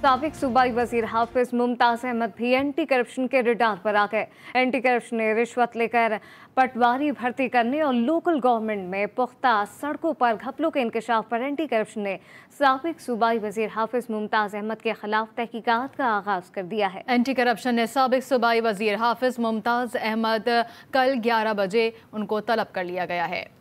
सबक सूबाई वजीर हाफिज मुमताज अहमद भी एंटी करप्शन के रिडार पर आ गए एंटी करप्शन ने रिश्वत लेकर पटवारी भर्ती करने और लोकल गवर्नमेंट में पुख्ता सड़कों पर घपलों के इंकशाफ पर एंटी करप्शन ने सबक सूबाई वजीर हाफिज मुमताज अहमद के खिलाफ तहकीकत का आगाज कर दिया है एंटी करप्शन ने सबक सूबाई वजीर हाफिज मुमताज अहमद कल ग्यारह बजे उनको तलब कर लिया गया है